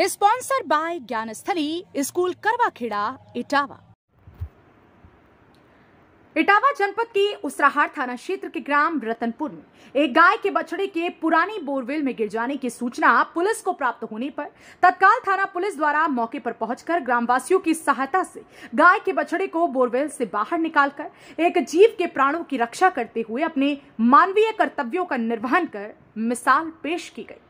sponsor by Gyansthali school Karwakheda Etawah Etawah जनपद के उसराहार थाना क्षेत्र के ग्राम रतनपुर में एक गाय के बछड़े के पुरानी बोरवेल में गिर जाने की सूचना पुलिस को प्राप्त होने पर तत्काल थाना पुलिस द्वारा मौके पर पहुंचकर ग्रामवासियों की सहायता से गाय के बछड़े को बोरवेल से बाहर निकालकर एक जीव के प्राणों की रक्षा करते हुए अपने मानवीय कर्तव्यों का निर्वहन कर मिसाल पेश की गई